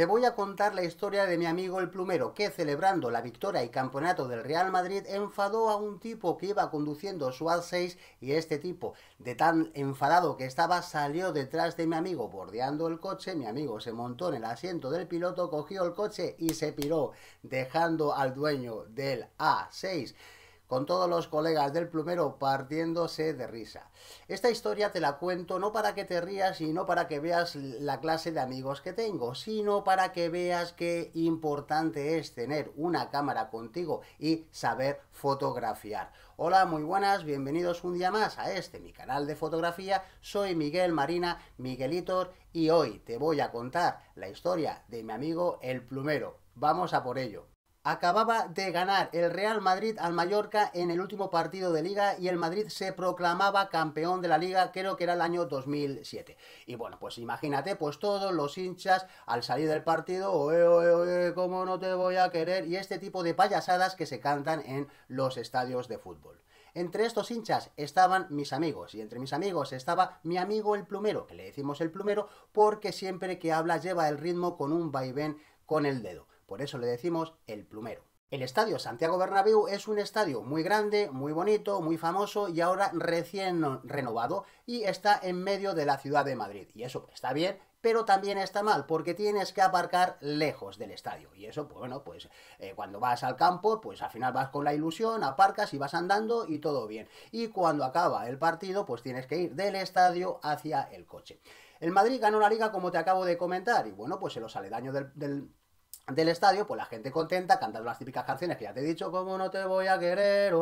Te voy a contar la historia de mi amigo el plumero, que celebrando la victoria y campeonato del Real Madrid enfadó a un tipo que iba conduciendo su A6 y este tipo, de tan enfadado que estaba, salió detrás de mi amigo bordeando el coche, mi amigo se montó en el asiento del piloto, cogió el coche y se piró, dejando al dueño del A6 con todos los colegas del plumero partiéndose de risa. Esta historia te la cuento no para que te rías y no para que veas la clase de amigos que tengo, sino para que veas qué importante es tener una cámara contigo y saber fotografiar. Hola, muy buenas, bienvenidos un día más a este mi canal de fotografía. Soy Miguel Marina, Miguelitor, y hoy te voy a contar la historia de mi amigo el plumero. Vamos a por ello. Acababa de ganar el Real Madrid al Mallorca en el último partido de liga y el Madrid se proclamaba campeón de la liga, creo que era el año 2007. Y bueno, pues imagínate, pues todos los hinchas al salir del partido, oe, oe, oe, cómo no te voy a querer, y este tipo de payasadas que se cantan en los estadios de fútbol. Entre estos hinchas estaban mis amigos, y entre mis amigos estaba mi amigo el plumero, que le decimos el plumero porque siempre que habla lleva el ritmo con un vaivén con el dedo. Por eso le decimos el plumero. El estadio Santiago Bernabéu es un estadio muy grande, muy bonito, muy famoso y ahora recién renovado y está en medio de la ciudad de Madrid. Y eso está bien, pero también está mal porque tienes que aparcar lejos del estadio y eso pues bueno pues eh, cuando vas al campo pues al final vas con la ilusión aparcas y vas andando y todo bien y cuando acaba el partido pues tienes que ir del estadio hacia el coche el Madrid ganó la liga como te acabo de comentar y bueno pues se los aledaños del, del del estadio, pues la gente contenta, cantando las típicas canciones que ya te he dicho, como no te voy a querer,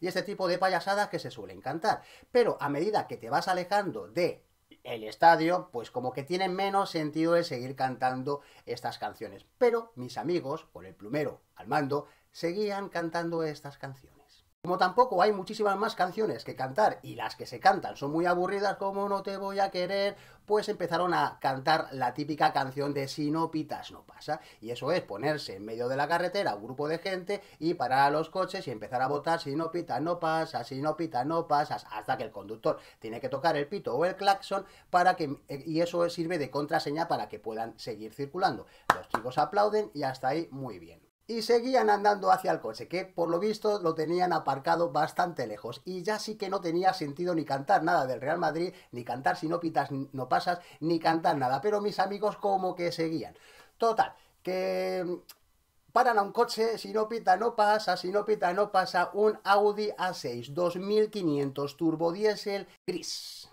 y este tipo de payasadas que se suelen cantar. Pero a medida que te vas alejando de el estadio, pues como que tiene menos sentido de seguir cantando estas canciones. Pero mis amigos, con el plumero al mando, seguían cantando estas canciones. Como tampoco hay muchísimas más canciones que cantar y las que se cantan son muy aburridas como No te voy a querer, pues empezaron a cantar la típica canción de Si no pitas no pasa. Y eso es ponerse en medio de la carretera un grupo de gente y parar a los coches y empezar a votar Si no pitas no pasa, si no pitas no pasas, hasta que el conductor tiene que tocar el pito o el claxon para que... Eh, y eso sirve de contraseña para que puedan seguir circulando. Los chicos aplauden y hasta ahí muy bien y seguían andando hacia el coche, que por lo visto lo tenían aparcado bastante lejos. Y ya sí que no tenía sentido ni cantar nada del Real Madrid, ni cantar si no pitas, no pasas, ni cantar nada. Pero mis amigos como que seguían. Total, que mm, paran a un coche, si no pita no pasa, si no pita no pasa, un Audi A6 2500 turbodiesel gris.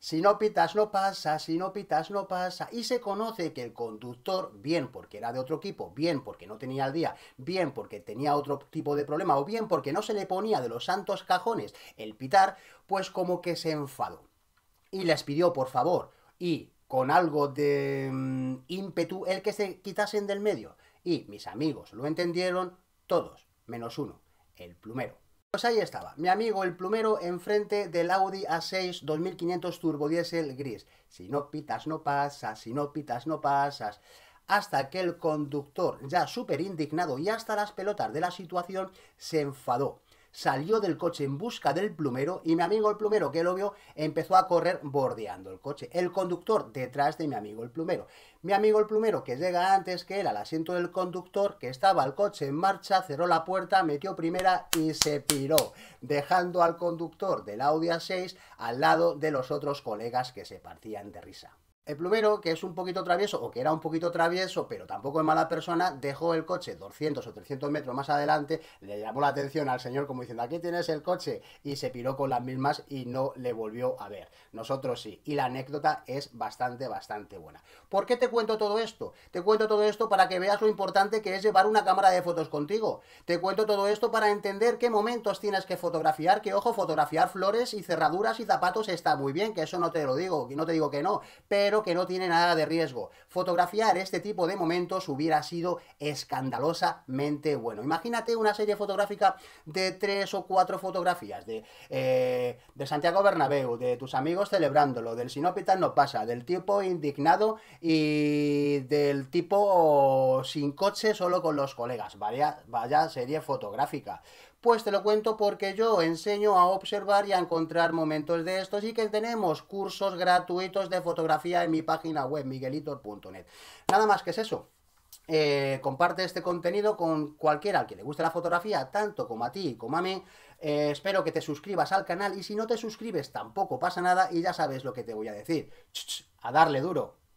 Si no pitas, no pasa, si no pitas, no pasa. Y se conoce que el conductor, bien porque era de otro equipo, bien porque no tenía al día, bien porque tenía otro tipo de problema, o bien porque no se le ponía de los santos cajones el pitar, pues como que se enfadó. Y les pidió, por favor, y con algo de mm, ímpetu, el que se quitasen del medio. Y mis amigos lo entendieron todos, menos uno, el plumero. Pues ahí estaba, mi amigo el plumero enfrente del Audi A6 2500 turbodiesel gris. Si no pitas no pasas, si no pitas no pasas. Hasta que el conductor, ya súper indignado y hasta las pelotas de la situación, se enfadó salió del coche en busca del plumero y mi amigo el plumero, que lo vio, empezó a correr bordeando el coche. El conductor detrás de mi amigo el plumero. Mi amigo el plumero, que llega antes que él al asiento del conductor, que estaba el coche en marcha, cerró la puerta, metió primera y se piró, dejando al conductor del Audi A6 al lado de los otros colegas que se partían de risa. El plumero, que es un poquito travieso, o que era un poquito travieso, pero tampoco es mala persona, dejó el coche 200 o 300 metros más adelante, le llamó la atención al señor como diciendo, aquí tienes el coche, y se piró con las mismas y no le volvió a ver. Nosotros sí, y la anécdota es bastante, bastante buena. ¿Por qué te cuento todo esto? Te cuento todo esto para que veas lo importante que es llevar una cámara de fotos contigo. Te cuento todo esto para entender qué momentos tienes que fotografiar, que ojo, fotografiar flores y cerraduras y zapatos está muy bien, que eso no te lo digo, no te digo que no, pero que no tiene nada de riesgo. Fotografiar este tipo de momentos hubiera sido escandalosamente bueno. Imagínate una serie fotográfica de tres o cuatro fotografías de, eh, de Santiago Bernabéu, de tus amigos celebrándolo, del sinópita no pasa, del tipo indignado y del tipo sin coche solo con los colegas. vaya serie fotográfica. Pues te lo cuento porque yo enseño a observar y a encontrar momentos de estos y que tenemos cursos gratuitos de fotografía en mi página web miguelitor.net. Nada más que es eso. Eh, comparte este contenido con cualquiera al que le guste la fotografía, tanto como a ti como a mí. Eh, espero que te suscribas al canal y si no te suscribes tampoco pasa nada y ya sabes lo que te voy a decir. a darle duro.